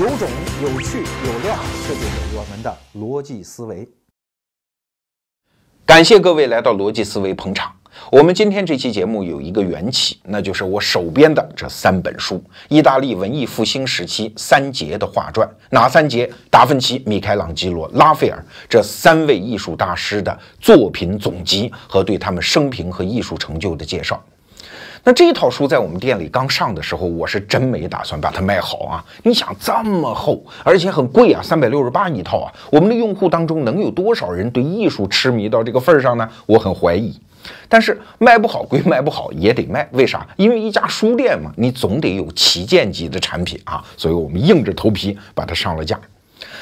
有种，有趣，有料，这就是我们的逻辑思维。感谢各位来到逻辑思维捧场。我们今天这期节目有一个缘起，那就是我手边的这三本书：意大利文艺复兴时期三杰的画传，哪三杰？达芬奇、米开朗基罗、拉斐尔，这三位艺术大师的作品总集和对他们生平和艺术成就的介绍。那这一套书在我们店里刚上的时候，我是真没打算把它卖好啊！你想这么厚，而且很贵啊，三百六十八一套啊！我们的用户当中能有多少人对艺术痴迷到这个份上呢？我很怀疑。但是卖不好归卖不好，也得卖。为啥？因为一家书店嘛，你总得有旗舰级的产品啊。所以我们硬着头皮把它上了架。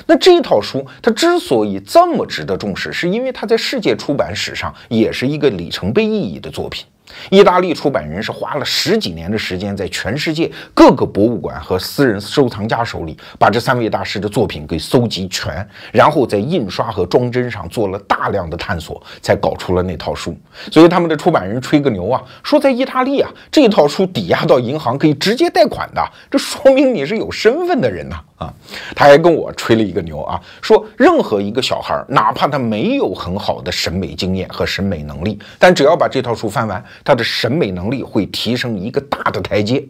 那这套书它之所以这么值得重视，是因为它在世界出版史上也是一个里程碑意义的作品。意大利出版人是花了十几年的时间，在全世界各个博物馆和私人收藏家手里，把这三位大师的作品给搜集全，然后在印刷和装帧上做了大量的探索，才搞出了那套书。所以他们的出版人吹个牛啊，说在意大利啊，这套书抵押到银行可以直接贷款的，这说明你是有身份的人呐啊！他还跟我吹了一个牛啊，说任何一个小孩，哪怕他没有很好的审美经验和审美能力，但只要把这套书翻完。他的审美能力会提升一个大的台阶。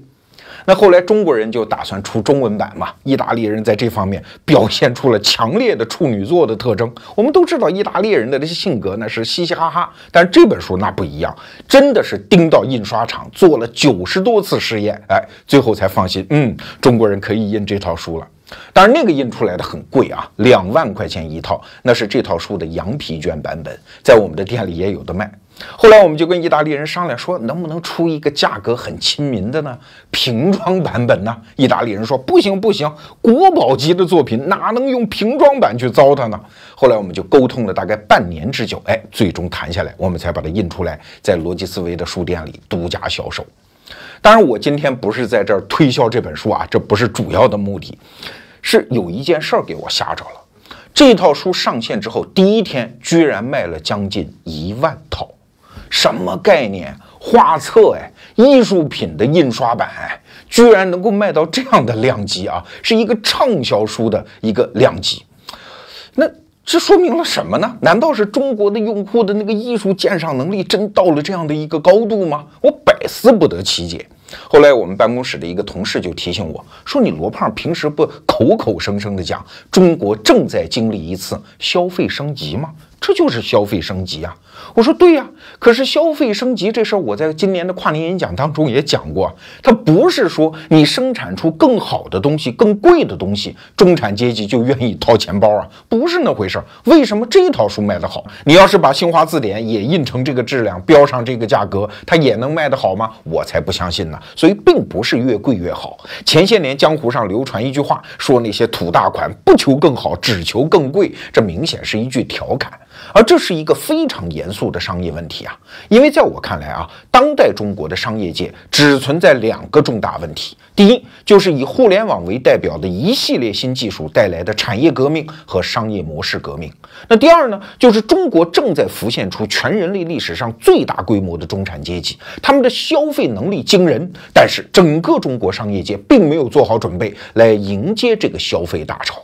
那后来中国人就打算出中文版嘛？意大利人在这方面表现出了强烈的处女座的特征。我们都知道意大利人的这些性格，那是嘻嘻哈哈。但是这本书那不一样，真的是盯到印刷厂做了九十多次试验，哎，最后才放心。嗯，中国人可以印这套书了。当然，那个印出来的很贵啊，两万块钱一套，那是这套书的羊皮卷版本，在我们的店里也有的卖。后来我们就跟意大利人商量，说能不能出一个价格很亲民的呢？瓶装版本呢？意大利人说不行不行，国宝级的作品哪能用瓶装版去糟蹋呢？后来我们就沟通了大概半年之久，哎，最终谈下来，我们才把它印出来，在罗辑思维的书店里独家销售。当然，我今天不是在这儿推销这本书啊，这不是主要的目的，是有一件事儿给我吓着了。这套书上线之后，第一天居然卖了将近一万套。什么概念？画册哎，艺术品的印刷版，居然能够卖到这样的量级啊，是一个畅销书的一个量级。那这说明了什么呢？难道是中国的用户的那个艺术鉴赏能力真到了这样的一个高度吗？我百思不得其解。后来我们办公室的一个同事就提醒我说：“你罗胖平时不口口声声的讲中国正在经历一次消费升级吗？”这就是消费升级啊！我说对呀，可是消费升级这事儿，我在今年的跨年演讲当中也讲过，它不是说你生产出更好的东西、更贵的东西，中产阶级就愿意掏钱包啊，不是那回事儿。为什么这套书卖得好？你要是把新华字典也印成这个质量，标上这个价格，它也能卖得好吗？我才不相信呢。所以并不是越贵越好。前些年江湖上流传一句话，说那些土大款不求更好，只求更贵，这明显是一句调侃。而这是一个非常严肃的商业问题啊，因为在我看来啊，当代中国的商业界只存在两个重大问题：第一，就是以互联网为代表的一系列新技术带来的产业革命和商业模式革命；那第二呢，就是中国正在浮现出全人类历史上最大规模的中产阶级，他们的消费能力惊人，但是整个中国商业界并没有做好准备来迎接这个消费大潮。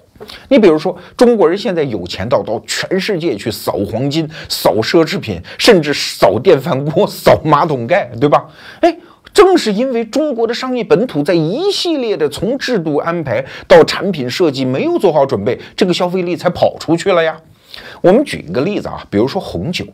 你比如说，中国人现在有钱到到全世界去扫黄金、扫奢侈品，甚至扫电饭锅、扫马桶盖，对吧？哎，正是因为中国的商业本土在一系列的从制度安排到产品设计没有做好准备，这个消费力才跑出去了呀。我们举一个例子啊，比如说红酒。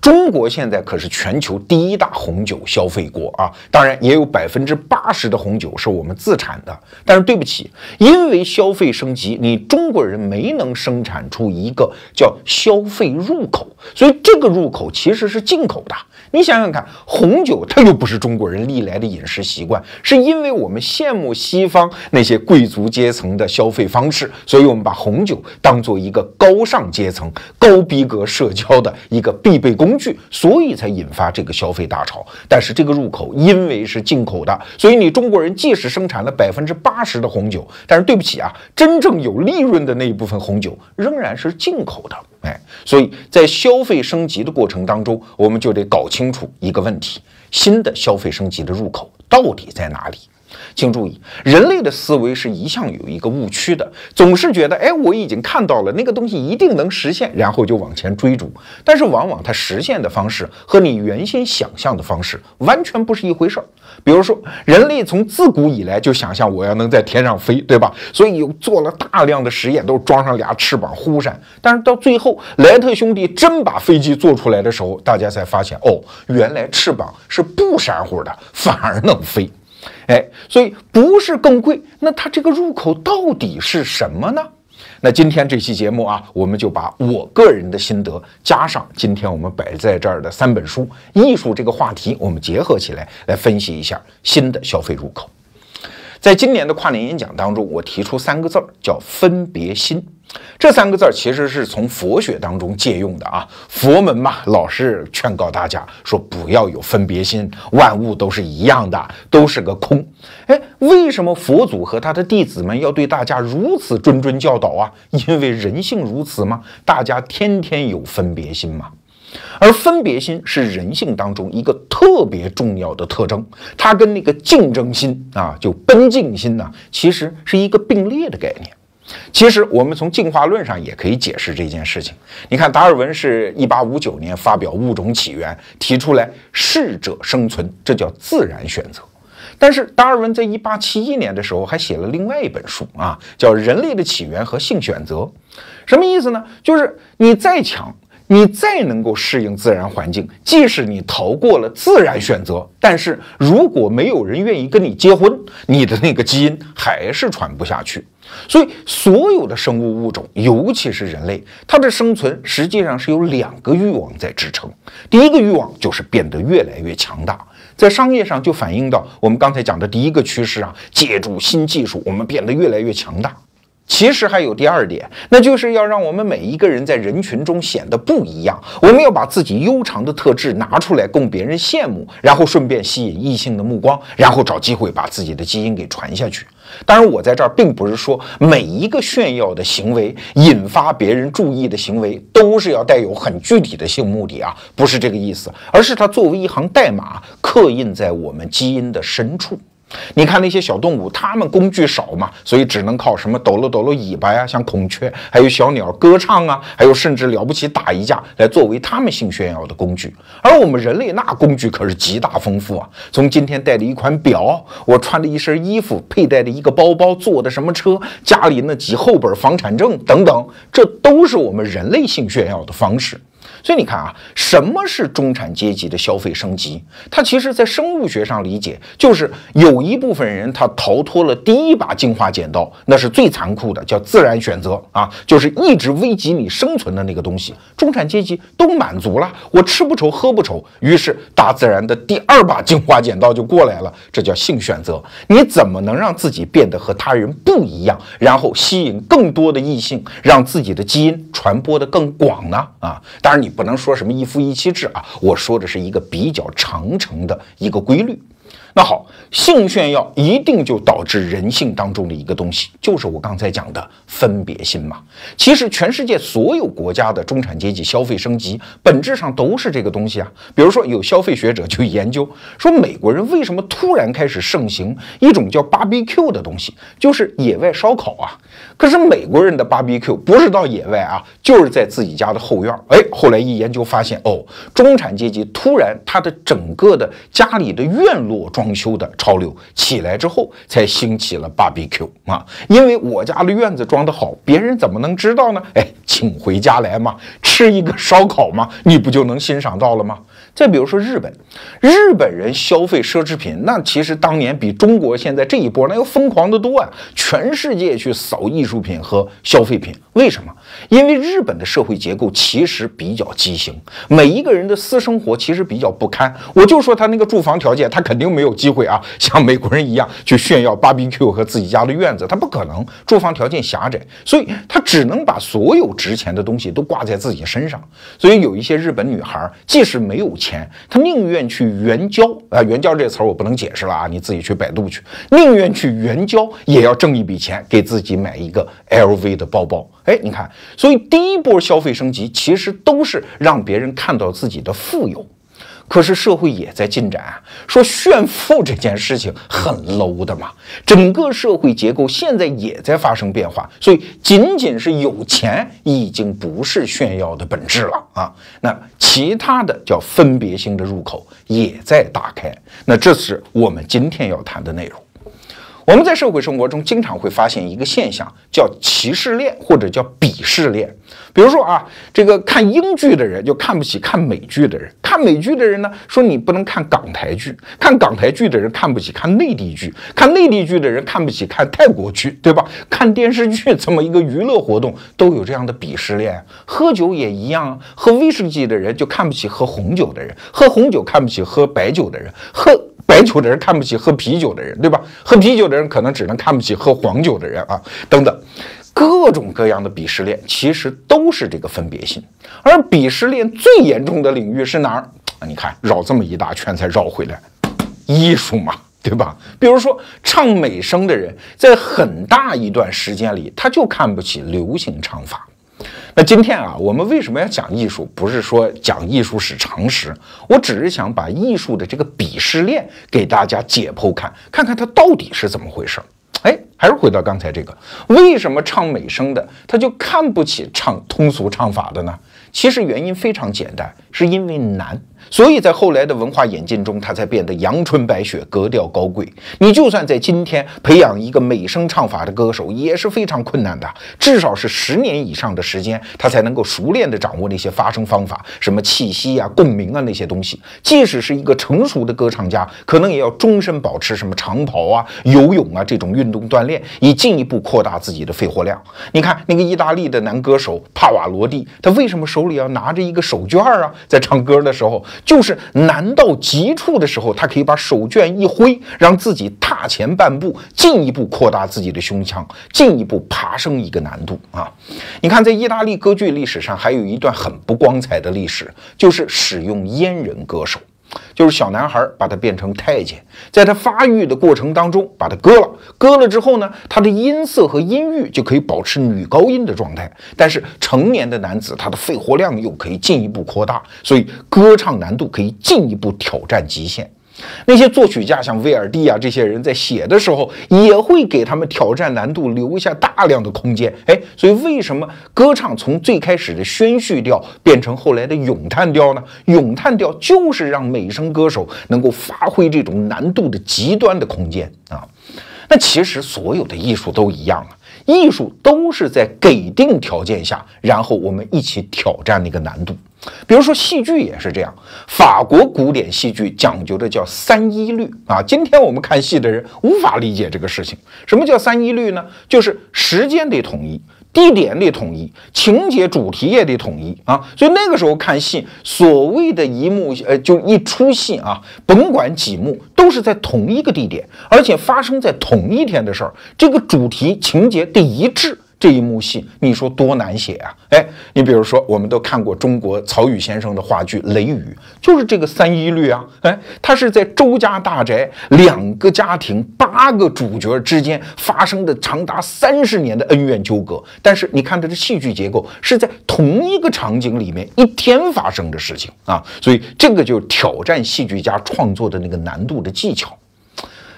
中国现在可是全球第一大红酒消费国啊！当然，也有百分之八十的红酒是我们自产的。但是对不起，因为消费升级，你中国人没能生产出一个叫消费入口，所以这个入口其实是进口的。你想想看，红酒它又不是中国人历来的饮食习惯，是因为我们羡慕西方那些贵族阶层的消费方式，所以我们把红酒当做一个高尚阶层、高逼格社交的一个必。备工具，所以才引发这个消费大潮。但是这个入口，因为是进口的，所以你中国人即使生产了百分之八十的红酒，但是对不起啊，真正有利润的那一部分红酒仍然是进口的。哎，所以在消费升级的过程当中，我们就得搞清楚一个问题：新的消费升级的入口到底在哪里？请注意，人类的思维是一向有一个误区的，总是觉得，哎，我已经看到了那个东西，一定能实现，然后就往前追逐。但是往往它实现的方式和你原先想象的方式完全不是一回事儿。比如说，人类从自古以来就想象我要能在天上飞，对吧？所以又做了大量的实验，都装上俩翅膀忽闪。但是到最后，莱特兄弟真把飞机做出来的时候，大家才发现，哦，原来翅膀是不扇乎的，反而能飞。哎，所以不是更贵，那它这个入口到底是什么呢？那今天这期节目啊，我们就把我个人的心得加上今天我们摆在这儿的三本书，艺术这个话题，我们结合起来来分析一下新的消费入口。在今年的跨年演讲当中，我提出三个字儿，叫分别心。这三个字儿其实是从佛学当中借用的啊，佛门嘛，老是劝告大家说不要有分别心，万物都是一样的，都是个空。哎，为什么佛祖和他的弟子们要对大家如此谆谆教导啊？因为人性如此嘛，大家天天有分别心嘛，而分别心是人性当中一个特别重要的特征，它跟那个竞争心啊，就奔竞心呐，其实是一个并列的概念。其实我们从进化论上也可以解释这件事情。你看，达尔文是一八五九年发表《物种起源》，提出来适者生存，这叫自然选择。但是达尔文在一八七一年的时候还写了另外一本书啊，叫《人类的起源和性选择》。什么意思呢？就是你再强。你再能够适应自然环境，即使你逃过了自然选择，但是如果没有人愿意跟你结婚，你的那个基因还是传不下去。所以，所有的生物物种，尤其是人类，它的生存实际上是有两个欲望在支撑。第一个欲望就是变得越来越强大，在商业上就反映到我们刚才讲的第一个趋势啊，借助新技术，我们变得越来越强大。其实还有第二点，那就是要让我们每一个人在人群中显得不一样。我们要把自己悠长的特质拿出来供别人羡慕，然后顺便吸引异性的目光，然后找机会把自己的基因给传下去。当然，我在这儿并不是说每一个炫耀的行为、引发别人注意的行为都是要带有很具体的性目的啊，不是这个意思，而是它作为一行代码刻印在我们基因的深处。你看那些小动物，它们工具少嘛，所以只能靠什么抖了抖了尾巴呀，像孔雀，还有小鸟歌唱啊，还有甚至了不起打一架来作为他们性炫耀的工具。而我们人类那工具可是极大丰富啊，从今天戴的一款表，我穿的一身衣服，佩戴的一个包包，坐的什么车，家里那几厚本房产证等等，这都是我们人类性炫耀的方式。所以你看啊，什么是中产阶级的消费升级？它其实，在生物学上理解，就是有一部分人他逃脱了第一把进化剪刀，那是最残酷的，叫自然选择啊，就是一直危及你生存的那个东西。中产阶级都满足了，我吃不愁，喝不愁，于是大自然的第二把进化剪刀就过来了，这叫性选择。你怎么能让自己变得和他人不一样，然后吸引更多的异性，让自己的基因传播的更广呢？啊，当然你。不能说什么一夫一妻制啊，我说的是一个比较长程的一个规律。那好，性炫耀一定就导致人性当中的一个东西，就是我刚才讲的分别心嘛。其实全世界所有国家的中产阶级消费升级，本质上都是这个东西啊。比如说，有消费学者就研究说，美国人为什么突然开始盛行一种叫 BBQ 的东西，就是野外烧烤啊。可是美国人的 BBQ 不是到野外啊，就是在自己家的后院儿。哎，后来一研究发现，哦，中产阶级突然他的整个的家里的院落装修的潮流起来之后，才兴起了 BBQ 啊。因为我家的院子装得好，别人怎么能知道呢？哎，请回家来嘛，吃一个烧烤嘛，你不就能欣赏到了吗？再比如说日本，日本人消费奢侈品，那其实当年比中国现在这一波那要疯狂的多啊！全世界去扫艺术品和消费品，为什么？因为日本的社会结构其实比较畸形，每一个人的私生活其实比较不堪。我就说他那个住房条件，他肯定没有机会啊，像美国人一样去炫耀 BBQ 和自己家的院子，他不可能。住房条件狭窄，所以他只能把所有值钱的东西都挂在自己身上。所以有一些日本女孩，即使没有钱，她宁愿去援交啊，援交这个词儿我不能解释了啊，你自己去百度去。宁愿去援交也要挣一笔钱，给自己买一个 LV 的包包。哎，你看，所以第一波消费升级其实都是让别人看到自己的富有，可是社会也在进展啊。说炫富这件事情很 low 的嘛，整个社会结构现在也在发生变化，所以仅仅是有钱已经不是炫耀的本质了啊。那其他的叫分别性的入口也在打开，那这是我们今天要谈的内容。我们在社会生活中经常会发现一个现象，叫歧视链或者叫鄙视链。比如说啊，这个看英剧的人就看不起看美剧的人，看美剧的人呢说你不能看港台剧，看港台剧的人看不起看内地剧，看内地剧的人看不起看泰国剧，对吧？看电视剧这么一个娱乐活动都有这样的鄙视链，喝酒也一样，喝威士忌的人就看不起喝红酒的人，喝红酒看不起喝白酒的人，喝。白酒的人看不起喝啤酒的人，对吧？喝啤酒的人可能只能看不起喝黄酒的人啊，等等，各种各样的鄙视链，其实都是这个分别心。而鄙视链最严重的领域是哪儿？啊，你看绕这么一大圈才绕回来，艺术嘛，对吧？比如说唱美声的人，在很大一段时间里，他就看不起流行唱法。那今天啊，我们为什么要讲艺术？不是说讲艺术史常识，我只是想把艺术的这个鄙视链给大家解剖看，看看它到底是怎么回事儿。哎，还是回到刚才这个，为什么唱美声的他就看不起唱通俗唱法的呢？其实原因非常简单，是因为难。所以在后来的文化演进中，他才变得阳春白雪，格调高贵。你就算在今天培养一个美声唱法的歌手也是非常困难的，至少是十年以上的时间，他才能够熟练的掌握那些发声方法，什么气息啊、共鸣啊那些东西。即使是一个成熟的歌唱家，可能也要终身保持什么长跑啊、游泳啊这种运动锻炼，以进一步扩大自己的肺活量。你看那个意大利的男歌手帕瓦罗蒂，他为什么手里要拿着一个手绢啊，在唱歌的时候？就是难到极处的时候，他可以把手绢一挥，让自己踏前半步，进一步扩大自己的胸腔，进一步爬升一个难度啊！你看，在意大利歌剧历史上，还有一段很不光彩的历史，就是使用阉人歌手。就是小男孩把他变成太监，在他发育的过程当中把他割了，割了之后呢，他的音色和音域就可以保持女高音的状态。但是成年的男子，他的肺活量又可以进一步扩大，所以歌唱难度可以进一步挑战极限。那些作曲家像威尔第啊，这些人在写的时候也会给他们挑战难度，留下大量的空间。哎，所以为什么歌唱从最开始的宣叙调变成后来的咏叹调呢？咏叹调就是让美声歌手能够发挥这种难度的极端的空间啊。那其实所有的艺术都一样啊。艺术都是在给定条件下，然后我们一起挑战那个难度。比如说戏剧也是这样，法国古典戏剧讲究的叫三一律啊。今天我们看戏的人无法理解这个事情，什么叫三一律呢？就是时间得统一。地点得统一，情节主题也得统一啊！所以那个时候看戏，所谓的一幕，呃，就一出戏啊，甭管几幕，都是在同一个地点，而且发生在同一天的事儿，这个主题情节得一致。这一幕戏，你说多难写啊？哎，你比如说，我们都看过中国曹禺先生的话剧《雷雨》，就是这个三一律啊。哎，他是在周家大宅两个家庭八个主角之间发生的长达三十年的恩怨纠葛。但是你看他的戏剧结构，是在同一个场景里面一天发生的事情啊。所以这个就挑战戏剧家创作的那个难度的技巧。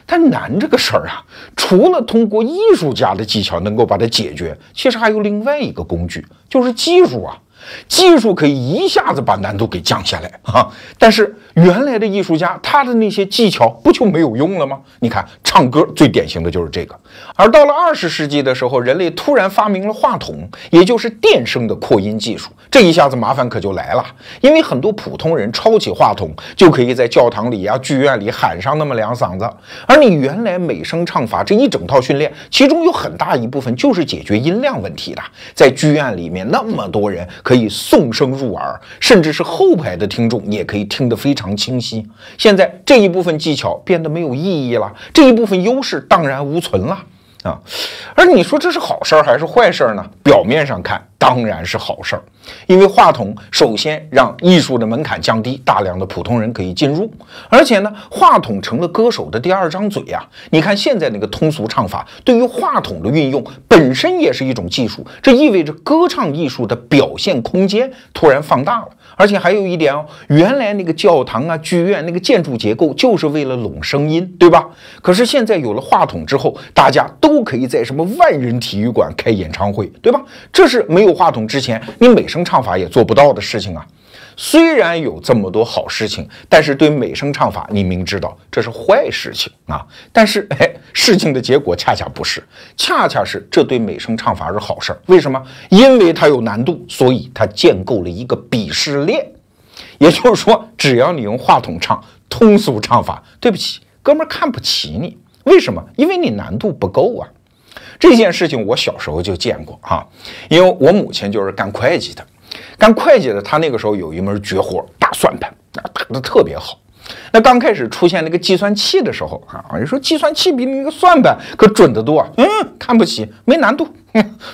但难这个事儿啊，除了通过艺术家的技巧能够把它解决，其实还有另外一个工具，就是技术啊。技术可以一下子把难度给降下来啊。但是原来的艺术家他的那些技巧不就没有用了吗？你看唱歌最典型的就是这个。而到了二十世纪的时候，人类突然发明了话筒，也就是电声的扩音技术。这一下子麻烦可就来了，因为很多普通人抄起话筒就可以在教堂里啊、剧院里喊上那么两嗓子。而你原来美声唱法这一整套训练，其中有很大一部分就是解决音量问题的。在剧院里面，那么多人可以送声入耳，甚至是后排的听众也可以听得非常清晰。现在这一部分技巧变得没有意义了，这一部分优势荡然无存了。啊，而你说这是好事儿还是坏事儿呢？表面上看当然是好事儿，因为话筒首先让艺术的门槛降低，大量的普通人可以进入，而且呢，话筒成了歌手的第二张嘴呀。你看现在那个通俗唱法，对于话筒的运用本身也是一种技术，这意味着歌唱艺术的表现空间突然放大了。而且还有一点哦，原来那个教堂啊、剧院那个建筑结构就是为了拢声音，对吧？可是现在有了话筒之后，大家都可以在什么万人体育馆开演唱会，对吧？这是没有话筒之前，你美声唱法也做不到的事情啊。虽然有这么多好事情，但是对美声唱法，你明知道这是坏事情啊。但是，哎，事情的结果恰恰不是，恰恰是这对美声唱法是好事儿。为什么？因为它有难度，所以它建构了一个鄙视链。也就是说，只要你用话筒唱通俗唱法，对不起，哥们儿看不起你。为什么？因为你难度不够啊。这件事情我小时候就见过啊，因为我母亲就是干会计的。干会计的，他那个时候有一门绝活，打算盘，啊，打得特别好。那刚开始出现那个计算器的时候，啊，人说计算器比那个算盘可准得多，嗯，看不起，没难度，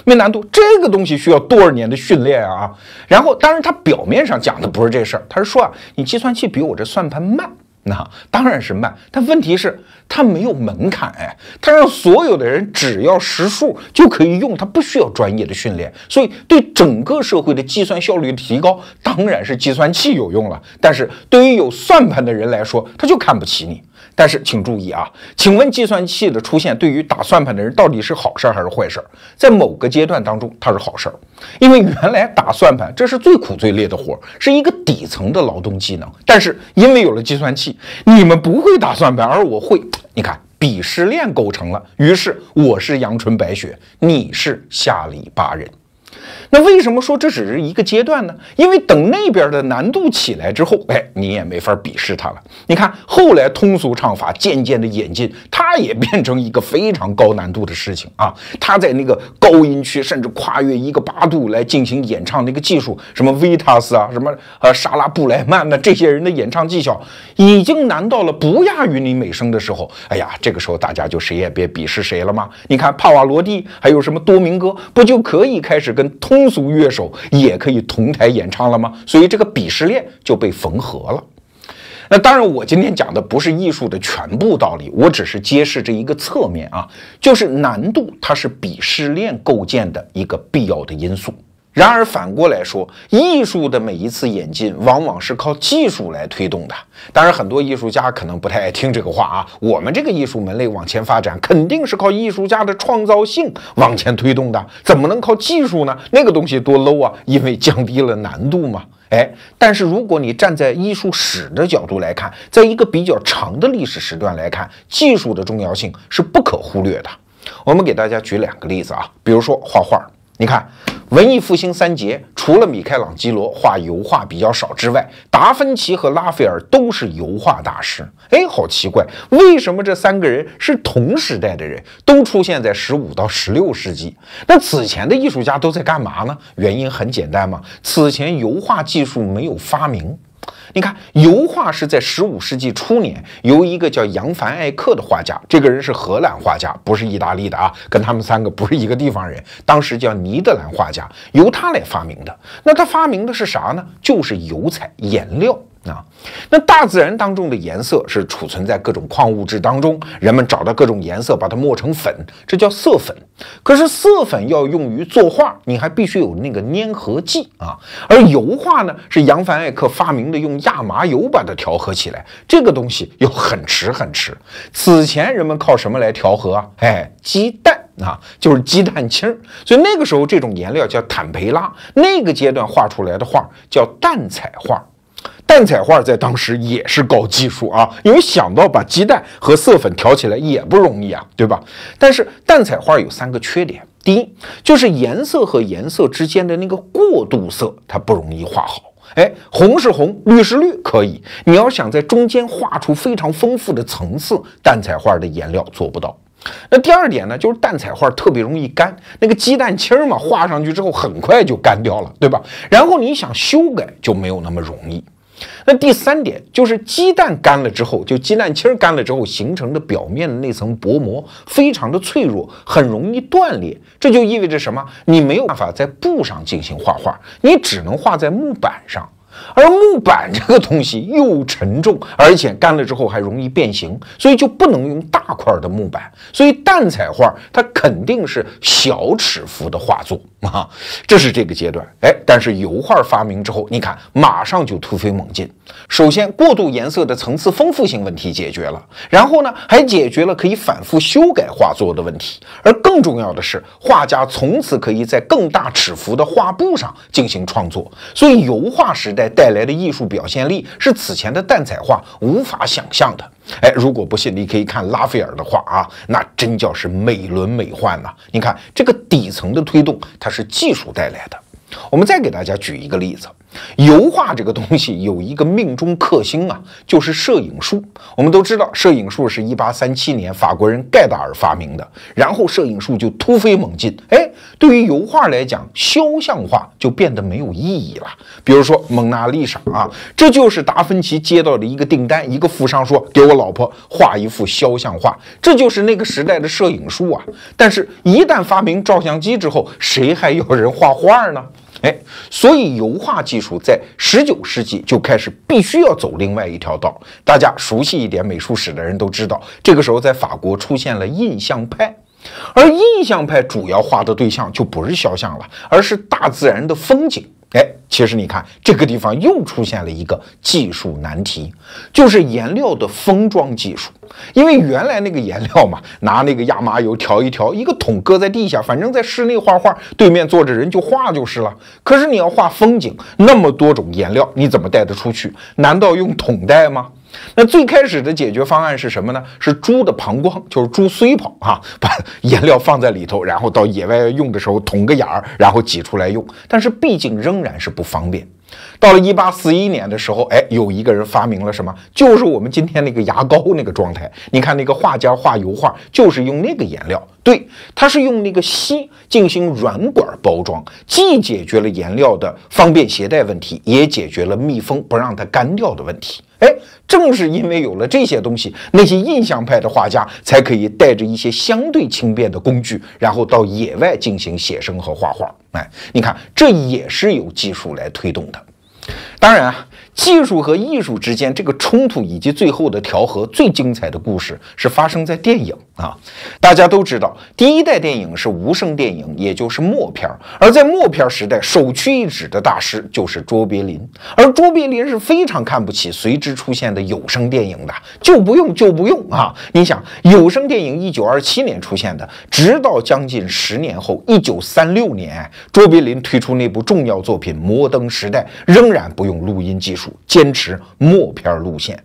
没难度，这个东西需要多少年的训练啊？然后，当然他表面上讲的不是这事儿，他是说啊，你计算器比我这算盘慢。那当然是慢，但问题是它没有门槛哎，它让所有的人只要识数就可以用，它不需要专业的训练，所以对整个社会的计算效率提高，当然是计算器有用了。但是对于有算盘的人来说，他就看不起你。但是请注意啊，请问计算器的出现对于打算盘的人到底是好事儿还是坏事儿？在某个阶段当中，它是好事儿，因为原来打算盘这是最苦最累的活是一个底层的劳动技能。但是因为有了计算器，你们不会打算盘，而我会。你看，鄙视链构成了，于是我是阳春白雪，你是下里巴人。那为什么说这只是一个阶段呢？因为等那边的难度起来之后，哎，你也没法鄙视他了。你看，后来通俗唱法渐渐的演进，他也变成一个非常高难度的事情啊。他在那个高音区，甚至跨越一个八度来进行演唱的一个技术，什么维塔斯啊，什么呃沙拉布莱曼呢，这些人的演唱技巧，已经难到了不亚于你美声的时候。哎呀，这个时候大家就谁也别鄙视谁了吗？你看帕瓦罗蒂，还有什么多明戈，不就可以开始跟？通俗乐手也可以同台演唱了吗？所以这个鄙视链就被缝合了。那当然，我今天讲的不是艺术的全部道理，我只是揭示这一个侧面啊，就是难度它是鄙视链构建的一个必要的因素。然而反过来说，艺术的每一次演进，往往是靠技术来推动的。当然，很多艺术家可能不太爱听这个话啊。我们这个艺术门类往前发展，肯定是靠艺术家的创造性往前推动的，怎么能靠技术呢？那个东西多 low 啊！因为降低了难度嘛。哎，但是如果你站在艺术史的角度来看，在一个比较长的历史时段来看，技术的重要性是不可忽略的。我们给大家举两个例子啊，比如说画画。你看，文艺复兴三杰除了米开朗基罗画油画比较少之外，达芬奇和拉斐尔都是油画大师。哎，好奇怪，为什么这三个人是同时代的人，都出现在十五到十六世纪？那此前的艺术家都在干嘛呢？原因很简单嘛，此前油画技术没有发明。你看，油画是在十五世纪初年由一个叫扬凡艾克的画家，这个人是荷兰画家，不是意大利的啊，跟他们三个不是一个地方人。当时叫尼德兰画家，由他来发明的。那他发明的是啥呢？就是油彩颜料。啊，那大自然当中的颜色是储存在各种矿物质当中，人们找到各种颜色，把它磨成粉，这叫色粉。可是色粉要用于作画，你还必须有那个粘合剂啊。而油画呢，是扬凡艾克发明的，用亚麻油把它调和起来。这个东西要很迟很迟。此前人们靠什么来调和啊？哎，鸡蛋啊，就是鸡蛋清。所以那个时候这种颜料叫坦培拉，那个阶段画出来的画叫蛋彩画。蛋彩画在当时也是高技术啊，因为想到把鸡蛋和色粉调起来也不容易啊，对吧？但是蛋彩画有三个缺点，第一就是颜色和颜色之间的那个过渡色它不容易画好，哎，红是红，绿是绿，可以，你要想在中间画出非常丰富的层次，蛋彩画的颜料做不到。那第二点呢，就是蛋彩画特别容易干，那个鸡蛋清嘛，画上去之后很快就干掉了，对吧？然后你想修改就没有那么容易。那第三点就是鸡蛋干了之后，就鸡蛋清干了之后形成的表面的那层薄膜非常的脆弱，很容易断裂。这就意味着什么？你没有办法在布上进行画画，你只能画在木板上。而木板这个东西又沉重，而且干了之后还容易变形，所以就不能用大块的木板。所以蛋彩画它肯定是小尺幅的画作。啊，这是这个阶段，哎，但是油画发明之后，你看马上就突飞猛进。首先，过度颜色的层次丰富性问题解决了，然后呢，还解决了可以反复修改画作的问题。而更重要的是，画家从此可以在更大尺幅的画布上进行创作。所以，油画时代带来的艺术表现力是此前的淡彩画无法想象的。哎，如果不信，你可以看拉斐尔的画啊，那真叫是美轮美奂呐！你看这个底层的推动，它是技术带来的。我们再给大家举一个例子。油画这个东西有一个命中克星啊，就是摄影术。我们都知道，摄影术是一八三七年法国人盖达尔发明的，然后摄影术就突飞猛进。哎，对于油画来讲，肖像画就变得没有意义了。比如说蒙娜丽莎啊，这就是达芬奇接到的一个订单，一个富商说给我老婆画一幅肖像画，这就是那个时代的摄影术啊。但是，一旦发明照相机之后，谁还要人画画呢？哎，所以油画技术在十九世纪就开始必须要走另外一条道。大家熟悉一点美术史的人都知道，这个时候在法国出现了印象派，而印象派主要画的对象就不是肖像了，而是大自然的风景。哎，其实你看这个地方又出现了一个技术难题，就是颜料的封装技术。因为原来那个颜料嘛，拿那个亚麻油调一调，一个桶搁在地下，反正在室内画画，对面坐着人就画就是了。可是你要画风景，那么多种颜料，你怎么带得出去？难道用桶带吗？那最开始的解决方案是什么呢？是猪的膀胱，就是猪虽跑哈，把 颜料放在里头，然后到野外用的时候捅个眼儿，然后挤出来用。但是毕竟仍然是不方便。到了一八四一年的时候，哎，有一个人发明了什么？就是我们今天那个牙膏那个状态。你看那个画家画油画，就是用那个颜料。对，他是用那个锡进行软管包装，既解决了颜料的方便携带问题，也解决了密封不让它干掉的问题。哎，正是因为有了这些东西，那些印象派的画家才可以带着一些相对轻便的工具，然后到野外进行写生和画画。哎，你看，这也是有技术来推动的。当然啊。技术和艺术之间这个冲突以及最后的调和，最精彩的故事是发生在电影啊！大家都知道，第一代电影是无声电影，也就是默片儿。而在默片时代首屈一指的大师就是卓别林，而卓别林是非常看不起随之出现的有声电影的，就不用就不用啊！你想，有声电影一九二七年出现的，直到将近十年后，一九三六年，卓别林推出那部重要作品《摩登时代》，仍然不用录音技术。坚持默片路线，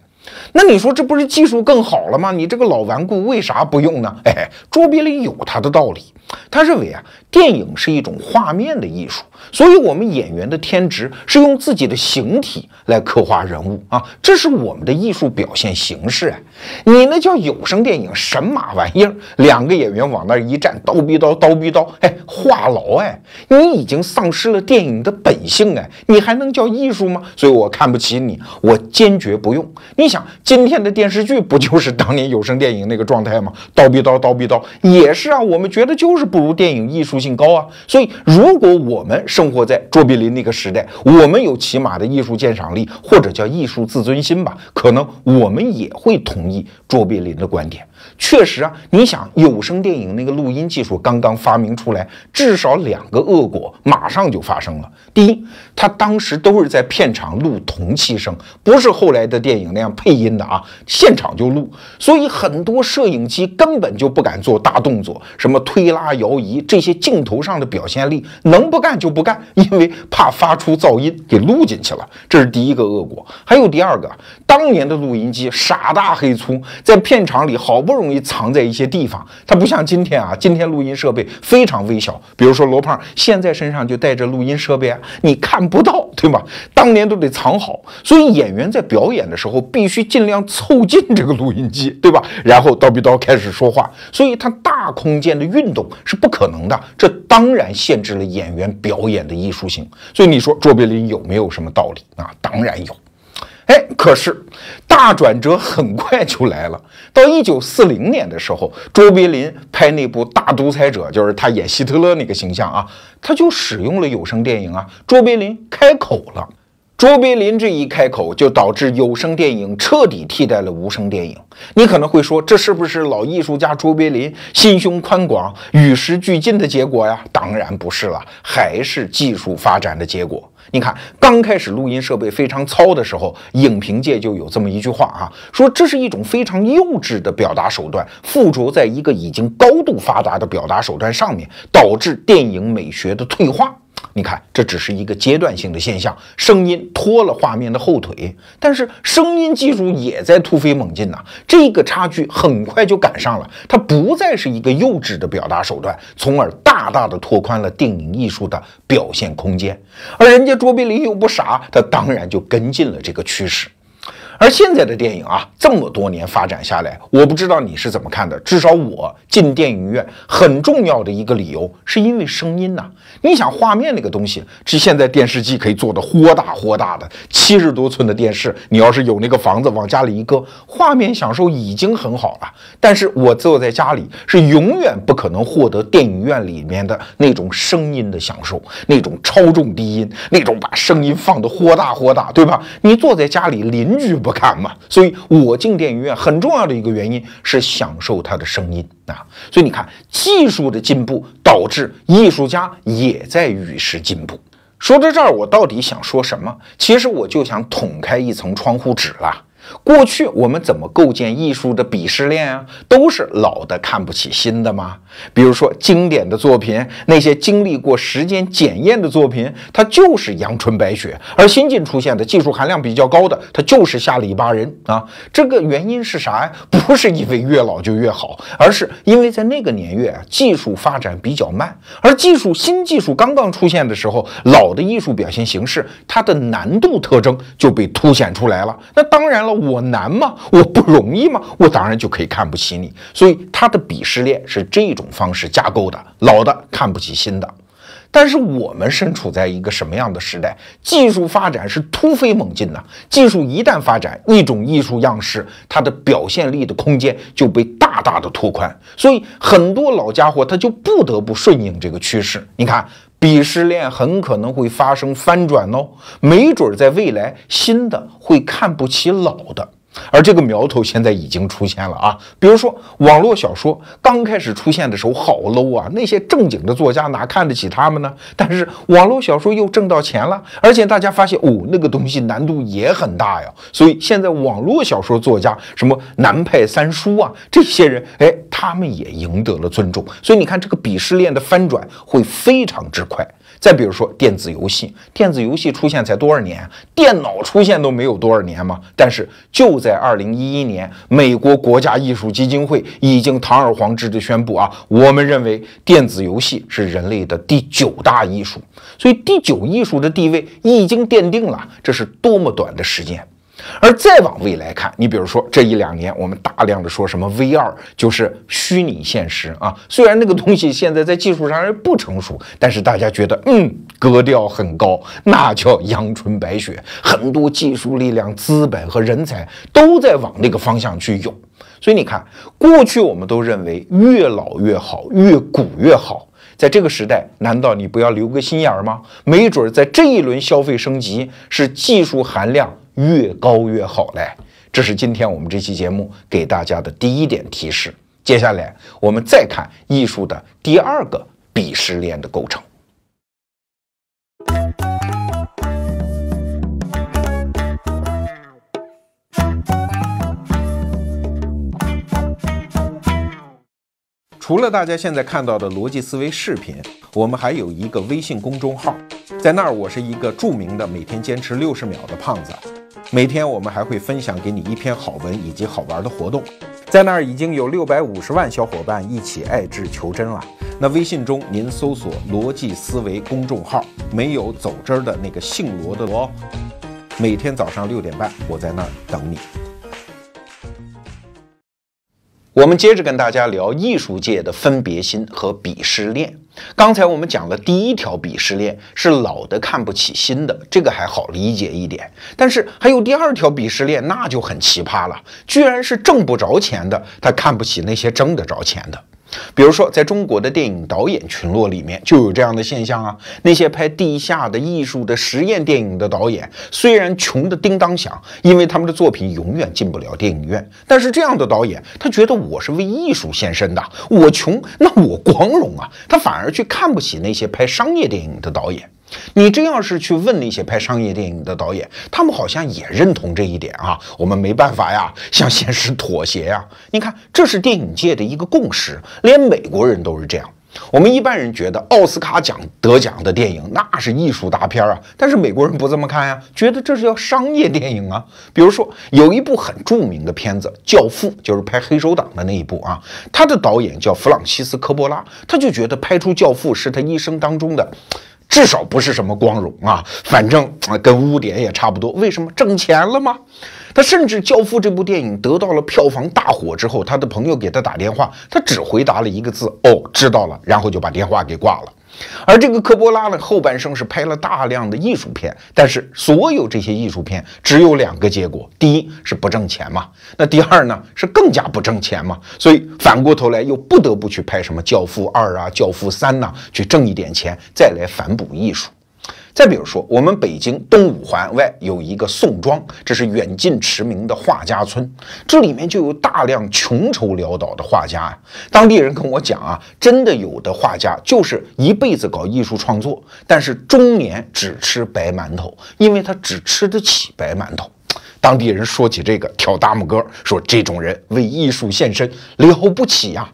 那你说这不是技术更好了吗？你这个老顽固为啥不用呢？哎，卓别里有他的道理。他认为啊，电影是一种画面的艺术，所以我们演员的天职是用自己的形体来刻画人物啊，这是我们的艺术表现形式哎。你那叫有声电影神马玩意儿？两个演员往那儿一站，叨逼叨叨逼叨，哎，话痨哎，你已经丧失了电影的本性哎，你还能叫艺术吗？所以我看不起你，我坚决不用。你想今天的电视剧不就是当年有声电影那个状态吗？叨逼叨叨逼叨，也是啊，我们觉得就。都是不如电影艺术性高啊！所以，如果我们生活在卓别林那个时代，我们有起码的艺术鉴赏力，或者叫艺术自尊心吧，可能我们也会同意卓别林的观点。确实啊，你想有声电影那个录音技术刚刚发明出来，至少两个恶果马上就发生了。第一，他当时都是在片场录同期声，不是后来的电影那样配音的啊，现场就录，所以很多摄影机根本就不敢做大动作，什么推拉摇移这些镜头上的表现力，能不干就不干，因为怕发出噪音给录进去了。这是第一个恶果。还有第二个，当年的录音机傻大黑粗，在片场里好不容易。容易藏在一些地方，它不像今天啊，今天录音设备非常微小。比如说罗胖现在身上就带着录音设备，你看不到，对吗？当年都得藏好，所以演员在表演的时候必须尽量凑近这个录音机，对吧？然后叨逼叨开始说话，所以他大空间的运动是不可能的，这当然限制了演员表演的艺术性。所以你说卓别林有没有什么道理啊？当然有。哎，可是大转折很快就来了。到一九四零年的时候，卓别林拍那部《大独裁者》，就是他演希特勒那个形象啊，他就使用了有声电影啊。卓别林开口了，卓别林这一开口，就导致有声电影彻底替代了无声电影。你可能会说，这是不是老艺术家卓别林心胸宽广、与时俱进的结果呀？当然不是了，还是技术发展的结果。你看，刚开始录音设备非常糙的时候，影评界就有这么一句话啊，说这是一种非常幼稚的表达手段，附着在一个已经高度发达的表达手段上面，导致电影美学的退化。你看，这只是一个阶段性的现象，声音拖了画面的后腿，但是声音技术也在突飞猛进呐，这个差距很快就赶上了，它不再是一个幼稚的表达手段，从而大大的拓宽了电影艺术的表现空间。而人家卓别林又不傻，他当然就跟进了这个趋势。而现在的电影啊，这么多年发展下来，我不知道你是怎么看的。至少我进电影院很重要的一个理由，是因为声音呐。你想，画面那个东西，是现在电视机可以做的豁大豁大的，七十多寸的电视，你要是有那个房子往家里一搁，画面享受已经很好了。但是我坐在家里，是永远不可能获得电影院里面的那种声音的享受，那种超重低音，那种把声音放的豁大豁大，对吧？你坐在家里，邻居不？看嘛，所以我进电影院很重要的一个原因是享受它的声音啊。所以你看，技术的进步导致艺术家也在与时进步。说到这儿，我到底想说什么？其实我就想捅开一层窗户纸啦。过去我们怎么构建艺术的鄙视链啊？都是老的看不起新的吗？比如说经典的作品，那些经历过时间检验的作品，它就是阳春白雪；而新近出现的技术含量比较高的，它就是下里巴人啊。这个原因是啥呀？不是因为越老就越好，而是因为在那个年月，技术发展比较慢，而技术新技术刚刚出现的时候，老的艺术表现形式它的难度特征就被凸显出来了。那当然了。我难吗？我不容易吗？我当然就可以看不起你。所以他的鄙视链是这种方式架构的，老的看不起新的。但是我们身处在一个什么样的时代？技术发展是突飞猛进的。技术一旦发展，一种艺术样式，它的表现力的空间就被大大的拓宽。所以很多老家伙他就不得不顺应这个趋势。你看。鄙视链很可能会发生翻转哦，没准在未来，新的会看不起老的。而这个苗头现在已经出现了啊，比如说网络小说刚开始出现的时候，好 low 啊，那些正经的作家哪看得起他们呢？但是网络小说又挣到钱了，而且大家发现哦，那个东西难度也很大呀，所以现在网络小说作家什么南派三叔啊，这些人，哎，他们也赢得了尊重。所以你看这个鄙视链的翻转会非常之快。再比如说电子游戏，电子游戏出现才多少年？电脑出现都没有多少年嘛。但是就在二零一一年，美国国家艺术基金会已经堂而皇之地宣布啊，我们认为电子游戏是人类的第九大艺术。所以第九艺术的地位已经奠定了，这是多么短的时间！而再往未来看，你比如说这一两年，我们大量的说什么 V 二，就是虚拟现实啊。虽然那个东西现在在技术上还不成熟，但是大家觉得，嗯，格调很高，那叫阳春白雪。很多技术力量、资本和人才都在往那个方向去涌。所以你看，过去我们都认为越老越好，越古越好。在这个时代，难道你不要留个心眼儿吗？没准在这一轮消费升级，是技术含量。越高越好嘞，这是今天我们这期节目给大家的第一点提示。接下来我们再看艺术的第二个鄙视链的构成。除了大家现在看到的逻辑思维视频，我们还有一个微信公众号，在那儿我是一个著名的每天坚持六十秒的胖子。每天我们还会分享给你一篇好文以及好玩的活动，在那儿已经有六百五十万小伙伴一起爱智求真了。那微信中您搜索“逻辑思维”公众号，没有走儿的那个姓罗的罗，每天早上六点半，我在那儿等你。我们接着跟大家聊艺术界的分别心和鄙视链。刚才我们讲了第一条鄙视链，是老的看不起新的，这个还好理解一点。但是还有第二条鄙视链，那就很奇葩了，居然是挣不着钱的，他看不起那些挣得着钱的。比如说，在中国的电影导演群落里面，就有这样的现象啊。那些拍地下的艺术的实验电影的导演，虽然穷得叮当响，因为他们的作品永远进不了电影院，但是这样的导演，他觉得我是为艺术献身的，我穷那我光荣啊。他反而去看不起那些拍商业电影的导演。你真要是去问那些拍商业电影的导演，他们好像也认同这一点啊。我们没办法呀，向现实妥协呀。你看，这是电影界的一个共识，连美国人都是这样。我们一般人觉得奥斯卡奖得奖的电影那是艺术大片啊，但是美国人不这么看呀，觉得这是叫商业电影啊。比如说有一部很著名的片子《教父》，就是拍黑手党的那一部啊。他的导演叫弗朗西斯科波拉，他就觉得拍出《教父》是他一生当中的。至少不是什么光荣啊，反正跟污点也差不多。为什么挣钱了吗？他甚至《教父》这部电影得到了票房大火之后，他的朋友给他打电话，他只回答了一个字：“哦，知道了。”然后就把电话给挂了。而这个科波拉呢，后半生是拍了大量的艺术片，但是所有这些艺术片只有两个结果：第一是不挣钱嘛，那第二呢是更加不挣钱嘛。所以反过头来又不得不去拍什么《教父二》啊，《教父三》呐，去挣一点钱，再来反哺艺术。再比如说，我们北京东五环外有一个宋庄，这是远近驰名的画家村，这里面就有大量穷愁潦倒的画家呀。当地人跟我讲啊，真的有的画家就是一辈子搞艺术创作，但是中年只吃白馒头，因为他只吃得起白馒头。当地人说起这个挑大拇哥，说这种人为艺术献身了不起呀。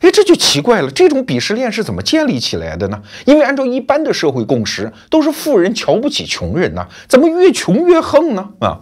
哎，这就奇怪了，这种鄙视链是怎么建立起来的呢？因为按照一般的社会共识，都是富人瞧不起穷人呢，怎么越穷越横呢？啊？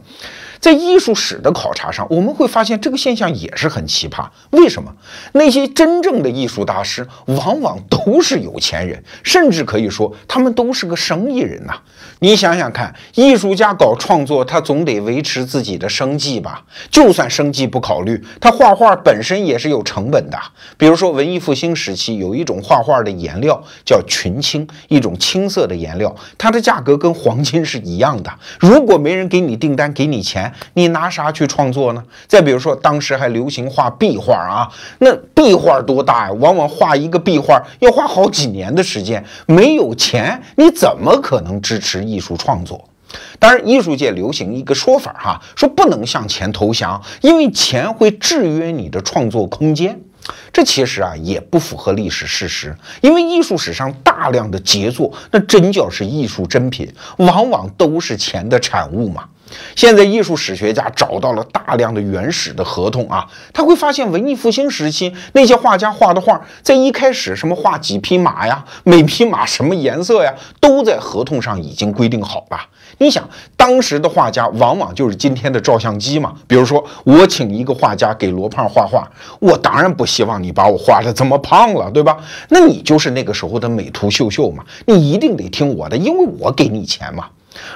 在艺术史的考察上，我们会发现这个现象也是很奇葩。为什么那些真正的艺术大师往往都是有钱人，甚至可以说他们都是个生意人呐？你想想看，艺术家搞创作，他总得维持自己的生计吧？就算生计不考虑，他画画本身也是有成本的。比如说文艺复兴时期有一种画画的颜料叫群青，一种青色的颜料，它的价格跟黄金是一样的。如果没人给你订单，给你钱。你拿啥去创作呢？再比如说，当时还流行画壁画啊，那壁画多大呀？往往画一个壁画要花好几年的时间。没有钱，你怎么可能支持艺术创作？当然，艺术界流行一个说法哈，说不能向钱投降，因为钱会制约你的创作空间。这其实啊也不符合历史事实，因为艺术史上大量的杰作，那真叫是艺术珍品，往往都是钱的产物嘛。现在艺术史学家找到了大量的原始的合同啊，他会发现文艺复兴时期那些画家画的画，在一开始什么画几匹马呀，每匹马什么颜色呀，都在合同上已经规定好了。你想，当时的画家往往就是今天的照相机嘛。比如说，我请一个画家给罗胖画画，我当然不希望你把我画的这么胖了，对吧？那你就是那个时候的美图秀秀嘛，你一定得听我的，因为我给你钱嘛。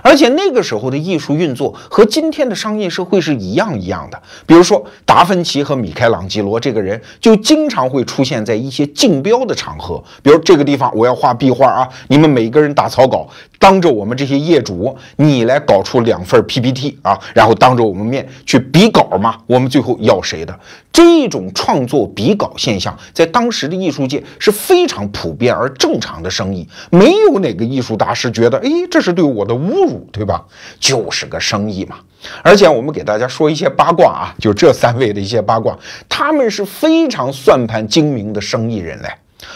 而且那个时候的艺术运作和今天的商业社会是一样一样的。比如说，达芬奇和米开朗基罗这个人就经常会出现在一些竞标的场合，比如这个地方我要画壁画啊，你们每个人打草稿。当着我们这些业主，你来搞出两份 PPT 啊，然后当着我们面去比稿嘛，我们最后要谁的？这种创作比稿现象，在当时的艺术界是非常普遍而正常的生意，没有哪个艺术大师觉得，哎，这是对我的侮辱，对吧？就是个生意嘛。而且我们给大家说一些八卦啊，就这三位的一些八卦，他们是非常算盘精明的生意人嘞。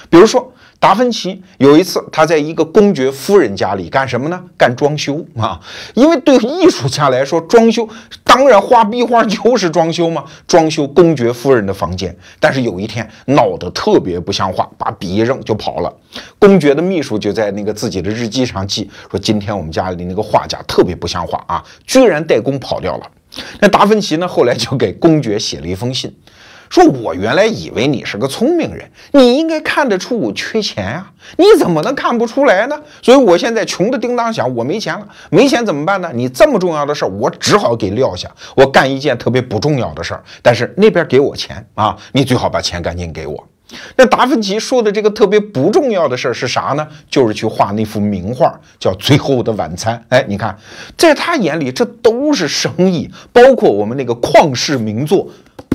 比如说。达芬奇有一次，他在一个公爵夫人家里干什么呢？干装修啊，因为对艺术家来说，装修当然画壁画就是装修嘛，装修公爵夫人的房间。但是有一天闹得特别不像话，把笔一扔就跑了。公爵的秘书就在那个自己的日记上记说：“今天我们家里那个画家特别不像话啊，居然带工跑掉了。”那达芬奇呢，后来就给公爵写了一封信。说我原来以为你是个聪明人，你应该看得出我缺钱啊，你怎么能看不出来呢？所以，我现在穷的叮当响，我没钱了，没钱怎么办呢？你这么重要的事儿，我只好给撂下，我干一件特别不重要的事儿。但是那边给我钱啊，你最好把钱赶紧给我。那达芬奇说的这个特别不重要的事儿是啥呢？就是去画那幅名画，叫《最后的晚餐》。哎，你看，在他眼里，这都是生意，包括我们那个旷世名作。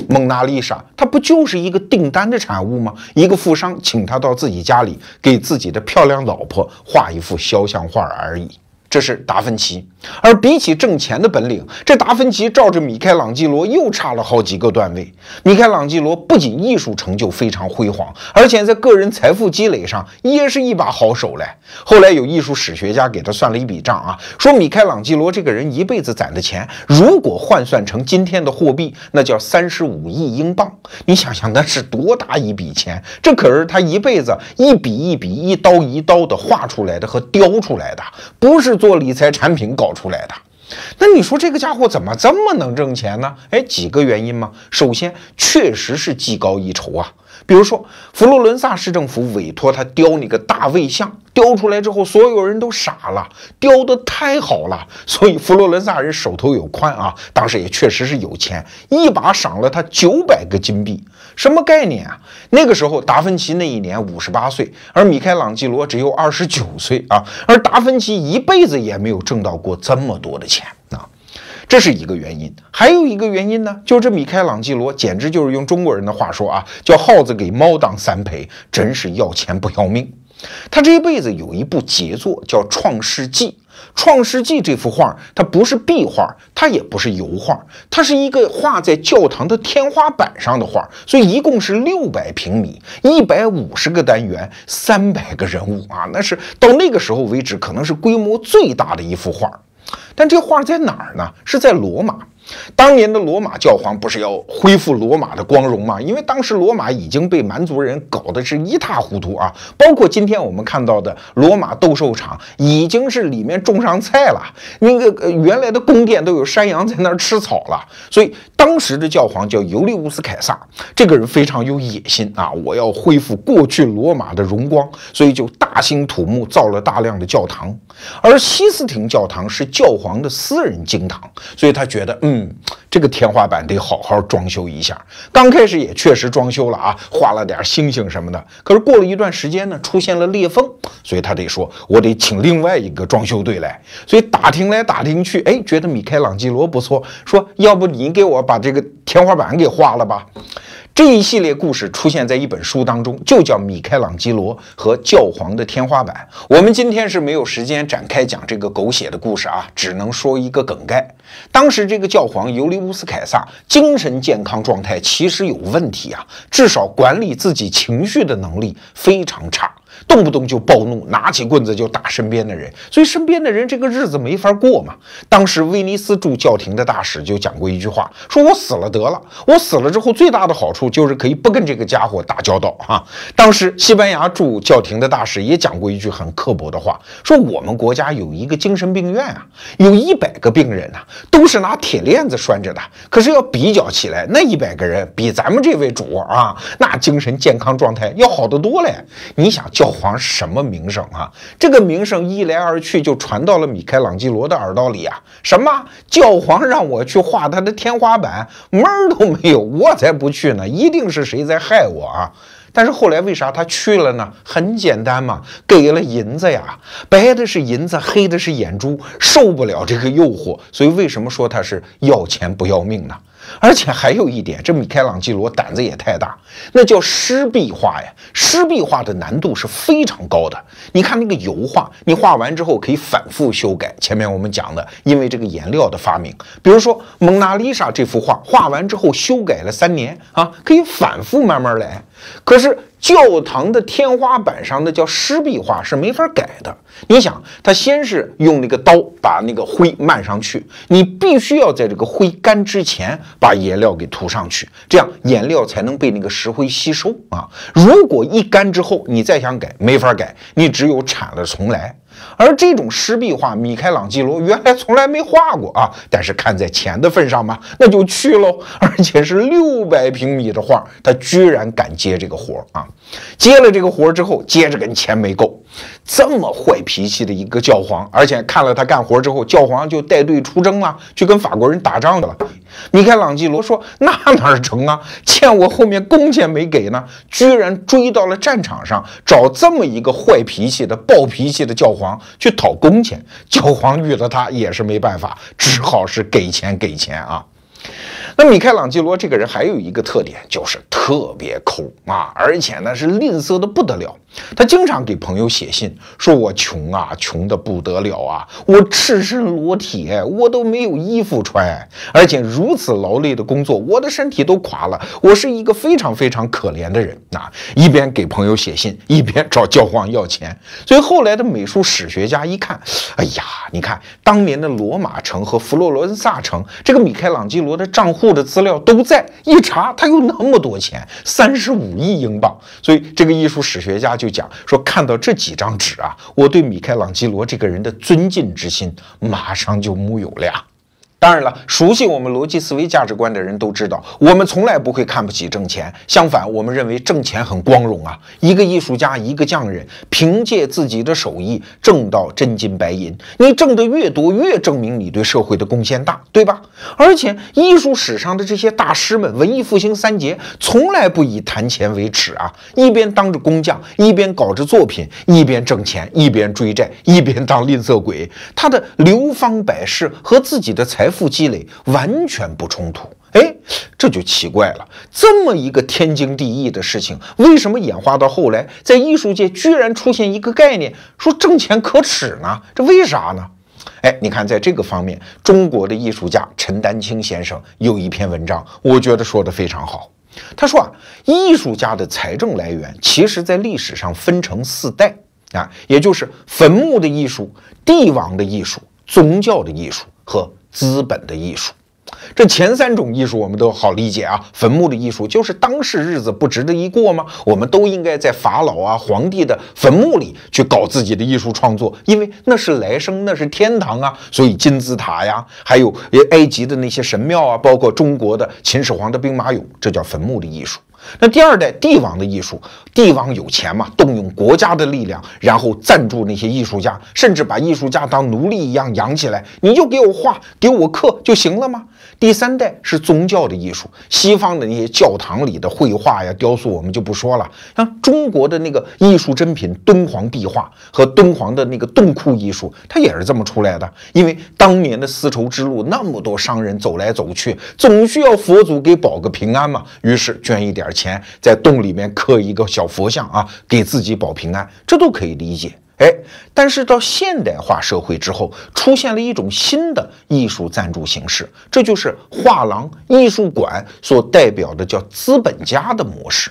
蒙娜丽莎，它不就是一个订单的产物吗？一个富商请他到自己家里，给自己的漂亮老婆画一幅肖像画而已。这是达芬奇，而比起挣钱的本领，这达芬奇照着米开朗基罗又差了好几个段位。米开朗基罗不仅艺术成就非常辉煌，而且在个人财富积累上也是一把好手嘞。后来有艺术史学家给他算了一笔账啊，说米开朗基罗这个人一辈子攒的钱，如果换算成今天的货币，那叫三十五亿英镑。你想想，那是多大一笔钱？这可是他一辈子一笔一笔、一刀一刀的画出来的和雕出来的，不是。做理财产品搞出来的，那你说这个家伙怎么这么能挣钱呢？哎，几个原因嘛，首先确实是技高一筹啊。比如说，佛罗伦萨市政府委托他雕那个大卫像，雕出来之后，所有人都傻了，雕的太好了。所以佛罗伦萨人手头有宽啊，当时也确实是有钱，一把赏了他九百个金币，什么概念啊？那个时候达芬奇那一年五十八岁，而米开朗基罗只有二十九岁啊，而达芬奇一辈子也没有挣到过这么多的钱。这是一个原因，还有一个原因呢，就是米开朗基罗简直就是用中国人的话说啊，叫“耗子给猫当三陪”，真是要钱不要命。他这一辈子有一部杰作叫《创世纪》，《创世纪》这幅画，它不是壁画，它也不是油画，它是一个画在教堂的天花板上的画，所以一共是六百平米，一百五十个单元，三百个人物啊，那是到那个时候为止可能是规模最大的一幅画。但这画在哪儿呢？是在罗马。当年的罗马教皇不是要恢复罗马的光荣吗？因为当时罗马已经被蛮族人搞得是一塌糊涂啊！包括今天我们看到的罗马斗兽场，已经是里面种上菜了，那个原来的宫殿都有山羊在那儿吃草了。所以当时的教皇叫尤利乌斯凯撒，这个人非常有野心啊！我要恢复过去罗马的荣光，所以就大兴土木，造了大量的教堂。而西斯廷教堂是教皇的私人经堂，所以他觉得。嗯，这个天花板得好好装修一下。刚开始也确实装修了啊，画了点星星什么的。可是过了一段时间呢，出现了裂缝，所以他得说，我得请另外一个装修队来。所以打听来打听去，哎，觉得米开朗基罗不错，说要不您给我把这个天花板给画了吧。这一系列故事出现在一本书当中，就叫《米开朗基罗和教皇的天花板》。我们今天是没有时间展开讲这个狗血的故事啊，只能说一个梗概。当时这个教皇尤利乌斯凯撒精神健康状态其实有问题啊，至少管理自己情绪的能力非常差。动不动就暴怒，拿起棍子就打身边的人，所以身边的人这个日子没法过嘛。当时威尼斯驻教廷的大使就讲过一句话，说我死了得了，我死了之后最大的好处就是可以不跟这个家伙打交道啊。当时西班牙驻教廷的大使也讲过一句很刻薄的话，说我们国家有一个精神病院啊，有一百个病人呐，都是拿铁链子拴着的。可是要比较起来，那一百个人比咱们这位主啊，那精神健康状态要好得多嘞。你想教？皇什么名声啊？这个名声一来二去就传到了米开朗基罗的耳朵里啊！什么教皇让我去画他的天花板，门儿都没有，我才不去呢！一定是谁在害我啊！但是后来为啥他去了呢？很简单嘛，给了银子呀，白的是银子，黑的是眼珠，受不了这个诱惑，所以为什么说他是要钱不要命呢？而且还有一点，这米开朗基罗胆子也太大。那叫湿壁画呀，湿壁画的难度是非常高的。你看那个油画，你画完之后可以反复修改。前面我们讲的，因为这个颜料的发明，比如说《蒙娜丽莎》这幅画，画完之后修改了三年啊，可以反复慢慢来。可是教堂的天花板上的叫湿壁画是没法改的。你想，他先是用那个刀把那个灰漫上去，你必须要在这个灰干之前把颜料给涂上去，这样颜料才能被那个石灰吸收啊。如果一干之后你再想改，没法改，你只有铲了重来。而这种湿壁画，米开朗基罗原来从来没画过啊！但是看在钱的份上嘛，那就去喽。而且是六百平米的画，他居然敢接这个活啊！接了这个活之后，接着跟钱没够。这么坏脾气的一个教皇，而且看了他干活之后，教皇就带队出征了，去跟法国人打仗去了。米开朗基罗说：“那哪成啊？欠我后面工钱没给呢，居然追到了战场上，找这么一个坏脾气的暴脾气的教皇去讨工钱。教皇遇到他也是没办法，只好是给钱给钱啊。”那米开朗基罗这个人还有一个特点，就是特别抠啊，而且呢是吝啬的不得了。他经常给朋友写信，说我穷啊，穷的不得了啊，我赤身裸体，我都没有衣服穿，而且如此劳累的工作，我的身体都垮了，我是一个非常非常可怜的人啊。一边给朋友写信，一边找教皇要钱。所以后来的美术史学家一看，哎呀，你看当年的罗马城和佛罗伦萨城，这个米开朗基罗的账户。库的资料都在，一查他有那么多钱，三十五亿英镑。所以这个艺术史学家就讲说，看到这几张纸啊，我对米开朗基罗这个人的尊敬之心马上就木有了。当然了，熟悉我们逻辑思维价值观的人都知道，我们从来不会看不起挣钱。相反，我们认为挣钱很光荣啊！一个艺术家，一个匠人，凭借自己的手艺挣到真金白银，你挣得越多，越证明你对社会的贡献大，对吧？而且，艺术史上的这些大师们，文艺复兴三杰，从来不以谈钱为耻啊！一边当着工匠，一边搞着作品，一边挣钱，一边追债，一边当吝啬鬼。他的流芳百世和自己的财富。富积累完全不冲突，哎，这就奇怪了。这么一个天经地义的事情，为什么演化到后来，在艺术界居然出现一个概念，说挣钱可耻呢？这为啥呢？哎，你看，在这个方面，中国的艺术家陈丹青先生有一篇文章，我觉得说的非常好。他说啊，艺术家的财政来源，其实在历史上分成四代啊，也就是坟墓的艺术、帝王的艺术、宗教的艺术和。资本的艺术，这前三种艺术我们都好理解啊。坟墓的艺术就是当时日子不值得一过吗？我们都应该在法老啊、皇帝的坟墓里去搞自己的艺术创作，因为那是来生，那是天堂啊。所以金字塔呀，还有埃及的那些神庙啊，包括中国的秦始皇的兵马俑，这叫坟墓的艺术。那第二代帝王的艺术，帝王有钱嘛，动用国家的力量，然后赞助那些艺术家，甚至把艺术家当奴隶一样养起来，你就给我画，给我刻就行了吗？第三代是宗教的艺术，西方的那些教堂里的绘画呀、雕塑，我们就不说了。像中国的那个艺术珍品——敦煌壁画和敦煌的那个洞窟艺术，它也是这么出来的。因为当年的丝绸之路那么多商人走来走去，总需要佛祖给保个平安嘛，于是捐一点。钱在洞里面刻一个小佛像啊，给自己保平安，这都可以理解。哎，但是到现代化社会之后，出现了一种新的艺术赞助形式，这就是画廊、艺术馆所代表的叫资本家的模式。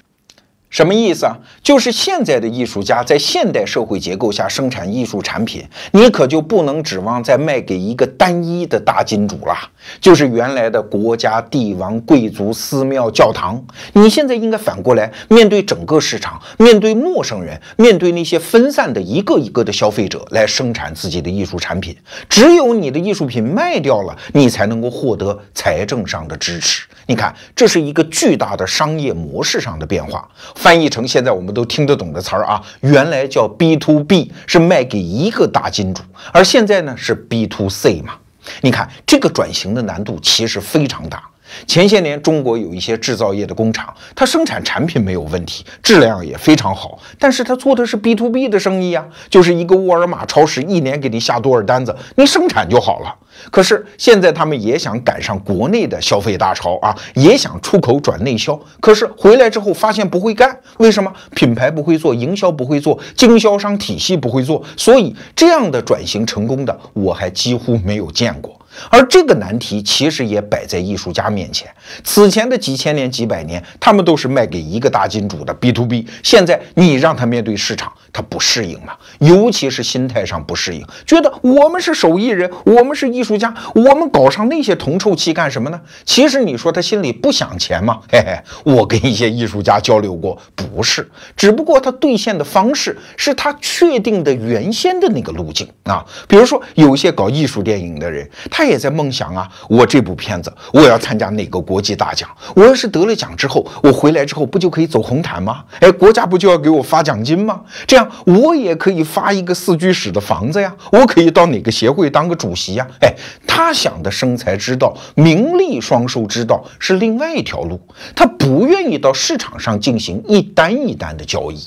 什么意思啊？就是现在的艺术家在现代社会结构下生产艺术产品，你可就不能指望再卖给一个单一的大金主了，就是原来的国家、帝王、贵族、寺庙、教堂。你现在应该反过来面对整个市场，面对陌生人，面对那些分散的一个一个的消费者来生产自己的艺术产品。只有你的艺术品卖掉了，你才能够获得财政上的支持。你看，这是一个巨大的商业模式上的变化。翻译成现在我们都听得懂的词儿啊，原来叫 B to B 是卖给一个大金主，而现在呢是 B to C 嘛。你看这个转型的难度其实非常大。前些年，中国有一些制造业的工厂，它生产产品没有问题，质量也非常好。但是它做的是 B to B 的生意啊，就是一个沃尔玛超市一年给你下多少单子，你生产就好了。可是现在他们也想赶上国内的消费大潮啊，也想出口转内销。可是回来之后发现不会干，为什么？品牌不会做，营销不会做，经销商体系不会做。所以这样的转型成功的，我还几乎没有见过。而这个难题其实也摆在艺术家面前。此前的几千年、几百年，他们都是卖给一个大金主的 B to B。现在你让他面对市场，他不适应吗？尤其是心态上不适应，觉得我们是手艺人，我们是艺术家，我们搞上那些铜臭气干什么呢？其实你说他心里不想钱吗？嘿嘿，我跟一些艺术家交流过，不是，只不过他兑现的方式是他确定的原先的那个路径啊。比如说，有些搞艺术电影的人，他。他也在梦想啊！我这部片子，我要参加哪个国际大奖？我要是得了奖之后，我回来之后不就可以走红毯吗？哎，国家不就要给我发奖金吗？这样我也可以发一个四居室的房子呀！我可以到哪个协会当个主席呀？哎，他想的生财之道、名利双收之道是另外一条路，他不愿意到市场上进行一单一单的交易。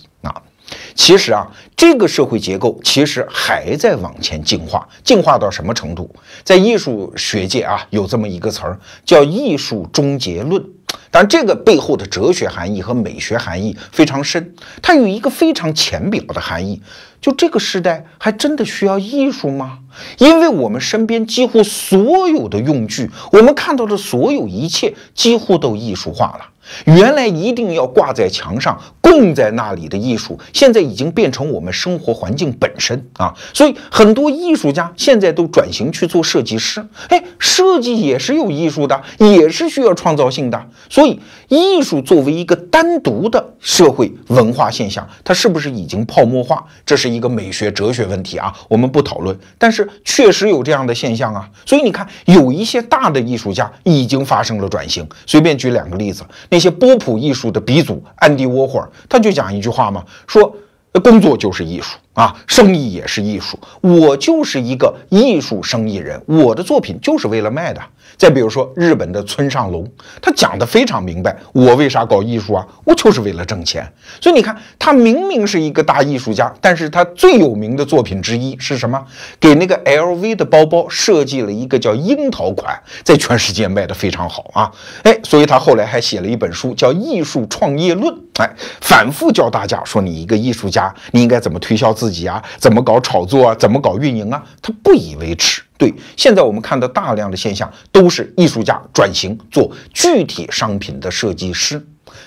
其实啊，这个社会结构其实还在往前进化，进化到什么程度？在艺术学界啊，有这么一个词儿叫“艺术终结论”，但这个背后的哲学含义和美学含义非常深。它有一个非常浅表的含义，就这个时代还真的需要艺术吗？因为我们身边几乎所有的用具，我们看到的所有一切，几乎都艺术化了。原来一定要挂在墙上供在那里的艺术，现在已经变成我们生活环境本身啊！所以很多艺术家现在都转型去做设计师，哎，设计也是有艺术的，也是需要创造性的。所以艺术作为一个单独的社会文化现象，它是不是已经泡沫化？这是一个美学哲学问题啊，我们不讨论，但是确实有这样的现象啊！所以你看，有一些大的艺术家已经发生了转型，随便举两个例子。那些波普艺术的鼻祖安迪沃霍尔，他就讲一句话嘛，说：“工作就是艺术。”啊，生意也是艺术，我就是一个艺术生意人，我的作品就是为了卖的。再比如说日本的村上龙，他讲的非常明白，我为啥搞艺术啊？我就是为了挣钱。所以你看，他明明是一个大艺术家，但是他最有名的作品之一是什么？给那个 LV 的包包设计了一个叫樱桃款，在全世界卖的非常好啊！哎，所以他后来还写了一本书叫《艺术创业论》，哎，反复教大家说，你一个艺术家，你应该怎么推销自。自己啊，怎么搞炒作啊，怎么搞运营啊，他不以为耻。对，现在我们看到大量的现象，都是艺术家转型做具体商品的设计师。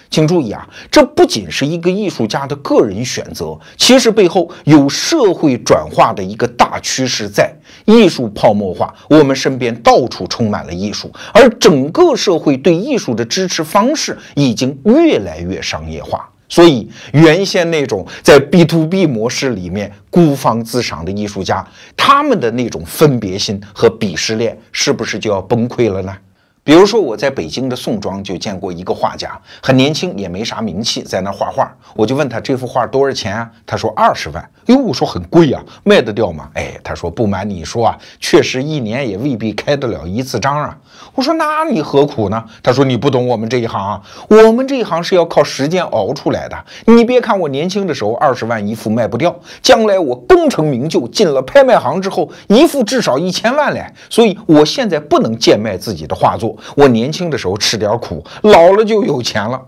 请注意啊，这不仅是一个艺术家的个人选择，其实背后有社会转化的一个大趋势在。艺术泡沫化，我们身边到处充满了艺术，而整个社会对艺术的支持方式已经越来越商业化。所以，原先那种在 B to B 模式里面孤芳自赏的艺术家，他们的那种分别心和鄙视链，是不是就要崩溃了呢？比如说我在北京的宋庄就见过一个画家，很年轻也没啥名气，在那画画。我就问他这幅画多少钱啊？他说二十万。呦，我说很贵啊，卖得掉吗？哎，他说不瞒你说啊，确实一年也未必开得了一次张啊。我说那你何苦呢？他说你不懂我们这一行啊，我们这一行是要靠时间熬出来的。你别看我年轻的时候二十万一幅卖不掉，将来我功成名就进了拍卖行之后，一幅至少一千万嘞。所以我现在不能贱卖自己的画作。我年轻的时候吃点苦，老了就有钱了。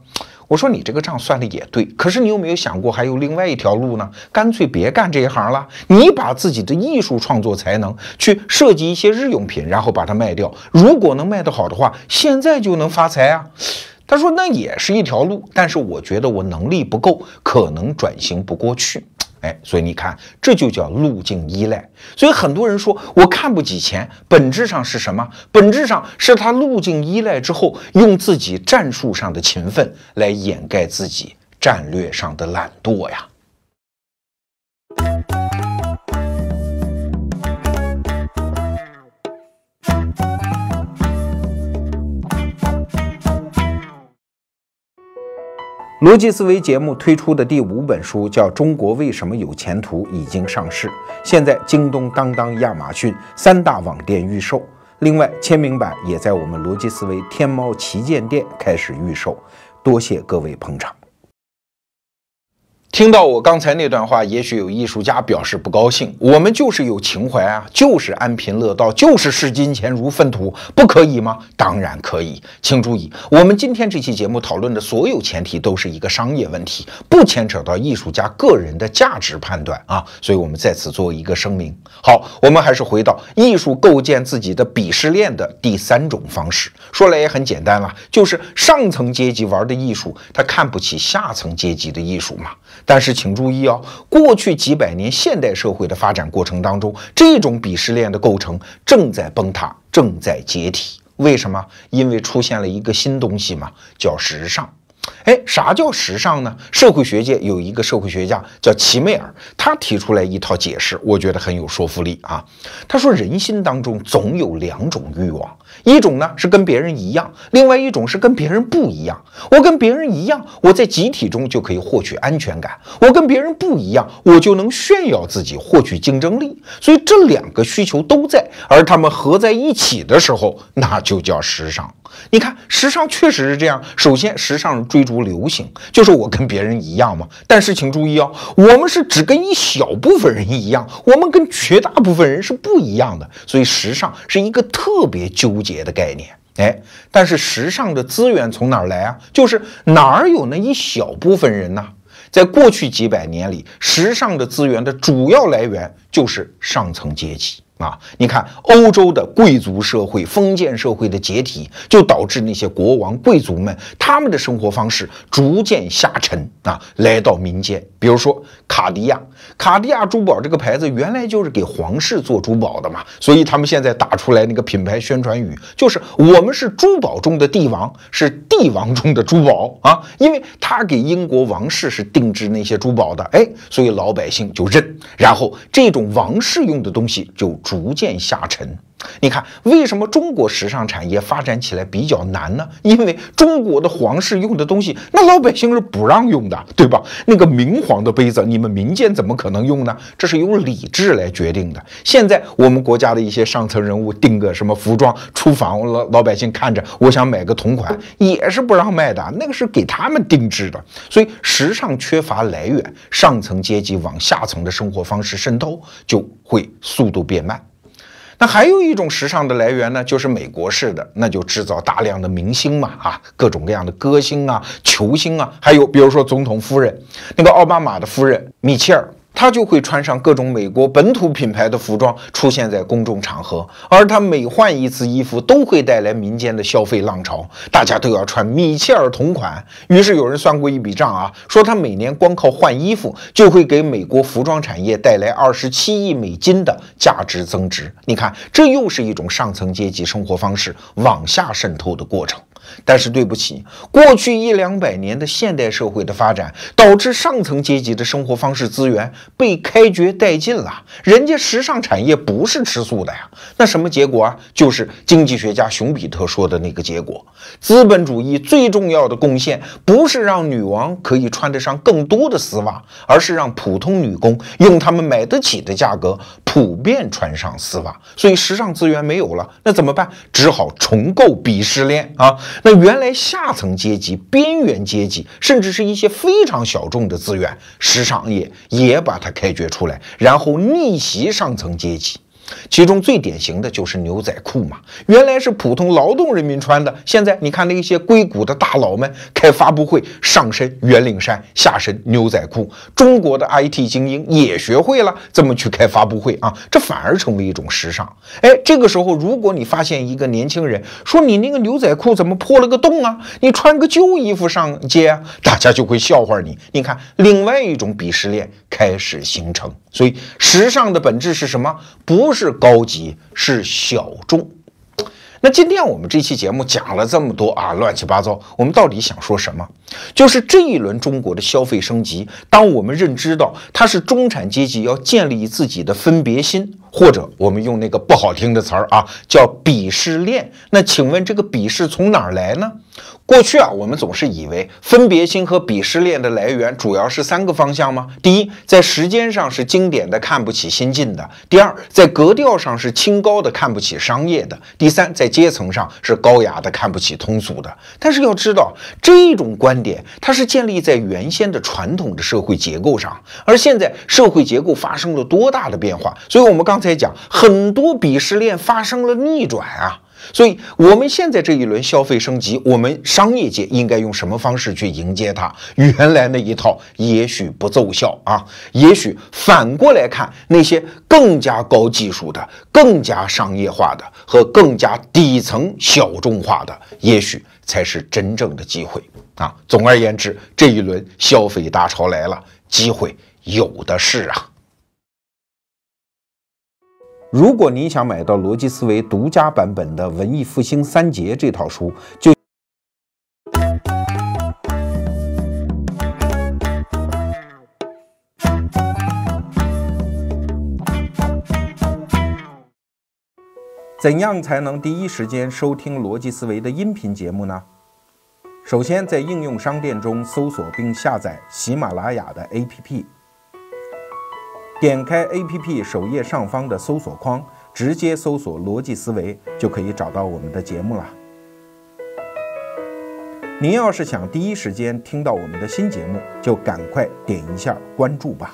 我说你这个账算的也对，可是你有没有想过还有另外一条路呢？干脆别干这一行了，你把自己的艺术创作才能去设计一些日用品，然后把它卖掉。如果能卖得好的话，现在就能发财啊！他说那也是一条路，但是我觉得我能力不够，可能转型不过去。哎，所以你看，这就叫路径依赖。所以很多人说我看不起钱，本质上是什么？本质上是他路径依赖之后，用自己战术上的勤奋来掩盖自己战略上的懒惰呀。逻辑思维节目推出的第五本书叫《中国为什么有前途》，已经上市，现在京东、当当、亚马逊三大网店预售。另外，签名版也在我们逻辑思维天猫旗舰店开始预售。多谢各位捧场。听到我刚才那段话，也许有艺术家表示不高兴。我们就是有情怀啊，就是安贫乐道，就是视金钱如粪土，不可以吗？当然可以。请注意，我们今天这期节目讨论的所有前提都是一个商业问题，不牵扯到艺术家个人的价值判断啊。所以我们在此做一个声明。好，我们还是回到艺术构建自己的鄙视链的第三种方式。说来也很简单了，就是上层阶级玩的艺术，他看不起下层阶级的艺术嘛。但是请注意哦，过去几百年现代社会的发展过程当中，这种鄙视链的构成正在崩塌，正在解体。为什么？因为出现了一个新东西嘛，叫时尚。哎，啥叫时尚呢？社会学界有一个社会学家叫齐美尔，他提出来一套解释，我觉得很有说服力啊。他说，人心当中总有两种欲望。一种呢是跟别人一样，另外一种是跟别人不一样。我跟别人一样，我在集体中就可以获取安全感；我跟别人不一样，我就能炫耀自己，获取竞争力。所以这两个需求都在，而他们合在一起的时候，那就叫时尚。你看，时尚确实是这样。首先，时尚追逐流行，就是我跟别人一样嘛。但是请注意哦，我们是只跟一小部分人一样，我们跟绝大部分人是不一样的。所以时尚是一个特别纠。结的概念，哎，但是时尚的资源从哪儿来啊？就是哪儿有那一小部分人呢？在过去几百年里，时尚的资源的主要来源就是上层阶级。啊，你看欧洲的贵族社会、封建社会的解体，就导致那些国王、贵族们他们的生活方式逐渐下沉啊，来到民间。比如说卡地亚，卡地亚珠宝这个牌子原来就是给皇室做珠宝的嘛，所以他们现在打出来那个品牌宣传语就是“我们是珠宝中的帝王，是帝王中的珠宝”啊，因为他给英国王室是定制那些珠宝的，哎，所以老百姓就认，然后这种王室用的东西就。逐渐下沉。你看，为什么中国时尚产业发展起来比较难呢？因为中国的皇室用的东西，那老百姓是不让用的，对吧？那个明皇的杯子，你们民间怎么可能用呢？这是由礼制来决定的。现在我们国家的一些上层人物订个什么服装出房，老老百姓看着，我想买个同款也是不让卖的，那个是给他们定制的。所以时尚缺乏来源，上层阶级往下层的生活方式渗透就会速度变慢。那还有一种时尚的来源呢，就是美国式的，那就制造大量的明星嘛，啊，各种各样的歌星啊、球星啊，还有比如说总统夫人，那个奥巴马的夫人米切尔。他就会穿上各种美国本土品牌的服装出现在公众场合，而他每换一次衣服都会带来民间的消费浪潮，大家都要穿米切尔同款。于是有人算过一笔账啊，说他每年光靠换衣服就会给美国服装产业带来二十七亿美金的价值增值。你看，这又是一种上层阶级生活方式往下渗透的过程。但是对不起，过去一两百年的现代社会的发展，导致上层阶级的生活方式资源被开掘殆尽了。人家时尚产业不是吃素的呀，那什么结果啊？就是经济学家熊彼特说的那个结果：资本主义最重要的贡献，不是让女王可以穿得上更多的丝袜，而是让普通女工用他们买得起的价格普遍穿上丝袜。所以时尚资源没有了，那怎么办？只好重构鄙视链啊！那原来下层阶级、边缘阶级，甚至是一些非常小众的资源、时尚业，也把它开掘出来，然后逆袭上层阶级。其中最典型的就是牛仔裤嘛，原来是普通劳动人民穿的，现在你看那些硅谷的大佬们开发布会上身圆领衫，下身牛仔裤，中国的 IT 精英也学会了怎么去开发布会啊，这反而成为一种时尚。哎，这个时候如果你发现一个年轻人说你那个牛仔裤怎么破了个洞啊，你穿个旧衣服上街，啊，大家就会笑话你。你看，另外一种鄙视链开始形成。所以，时尚的本质是什么？不是高级，是小众。那今天我们这期节目讲了这么多啊，乱七八糟。我们到底想说什么？就是这一轮中国的消费升级，当我们认知到它是中产阶级要建立自己的分别心。或者我们用那个不好听的词儿啊，叫鄙视链。那请问这个鄙视从哪儿来呢？过去啊，我们总是以为分别心和鄙视链的来源主要是三个方向吗？第一，在时间上是经典的看不起新进的；第二，在格调上是清高的看不起商业的；第三，在阶层上是高雅的看不起通俗的。但是要知道，这种观点它是建立在原先的传统的社会结构上，而现在社会结构发生了多大的变化？所以我们刚。才讲很多鄙视链发生了逆转啊，所以我们现在这一轮消费升级，我们商业界应该用什么方式去迎接它？原来那一套也许不奏效啊，也许反过来看那些更加高技术的、更加商业化的和更加底层小众化的，也许才是真正的机会啊。总而言之，这一轮消费大潮来了，机会有的是啊。如果你想买到逻辑思维独家版本的《文艺复兴三杰》这套书，就怎样才能第一时间收听逻辑思维的音频节目呢？首先，在应用商店中搜索并下载喜马拉雅的 APP。点开 APP 首页上方的搜索框，直接搜索“逻辑思维”，就可以找到我们的节目了。您要是想第一时间听到我们的新节目，就赶快点一下关注吧。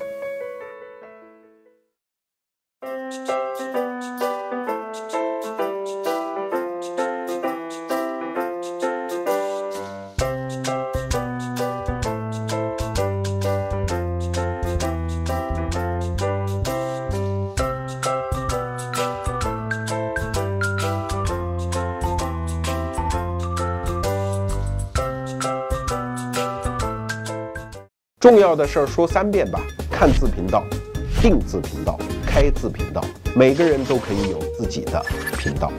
要的事儿说三遍吧：看字频道、定字频道、开字频道。每个人都可以有自己的频道。